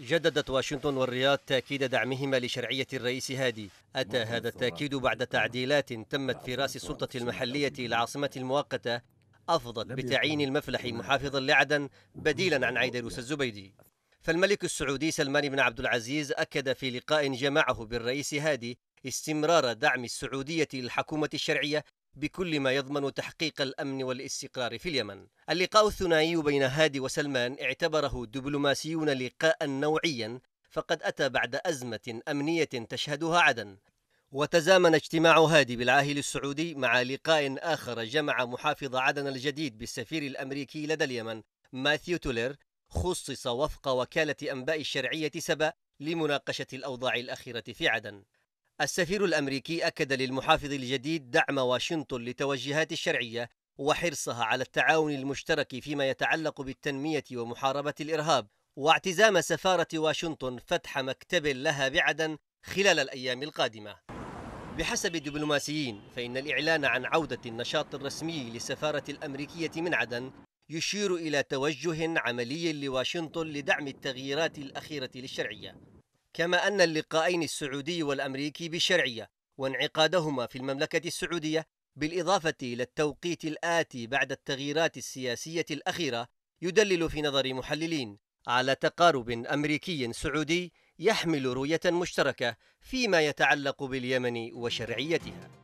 جددت واشنطن والرياض تأكيد دعمهما لشرعية الرئيس هادي أتى هذا التأكيد بعد تعديلات تمت في رأس السلطة المحلية للعاصمة المؤقتة أفضت بتعيين المفلح محافظا لعدن بديلا عن عيدروس الزبيدي فالملك السعودي سلمان بن عبد العزيز أكد في لقاء جمعه بالرئيس هادي استمرار دعم السعودية للحكومة الشرعية بكل ما يضمن تحقيق الامن والاستقرار في اليمن. اللقاء الثنائي بين هادي وسلمان اعتبره دبلوماسيون لقاء نوعيا فقد اتى بعد ازمه امنيه تشهدها عدن. وتزامن اجتماع هادي بالعاهل السعودي مع لقاء اخر جمع محافظ عدن الجديد بالسفير الامريكي لدى اليمن ماثيو تولير خصص وفق وكاله انباء الشرعيه سبا لمناقشه الاوضاع الاخيره في عدن. السفير الامريكي اكد للمحافظ الجديد دعم واشنطن لتوجهات الشرعيه وحرصها على التعاون المشترك فيما يتعلق بالتنميه ومحاربه الارهاب واعتزام سفاره واشنطن فتح مكتب لها بعدن خلال الايام القادمه بحسب الدبلوماسيين فان الاعلان عن عوده النشاط الرسمي للسفاره الامريكيه من عدن يشير الى توجه عملي لواشنطن لدعم التغييرات الاخيره للشرعيه كما أن اللقاءين السعودي والأمريكي بشرعية وانعقادهما في المملكة السعودية بالإضافة إلى التوقيت الآتي بعد التغييرات السياسية الأخيرة يدلل في نظر محللين على تقارب أمريكي سعودي يحمل رؤية مشتركة فيما يتعلق باليمن وشرعيتها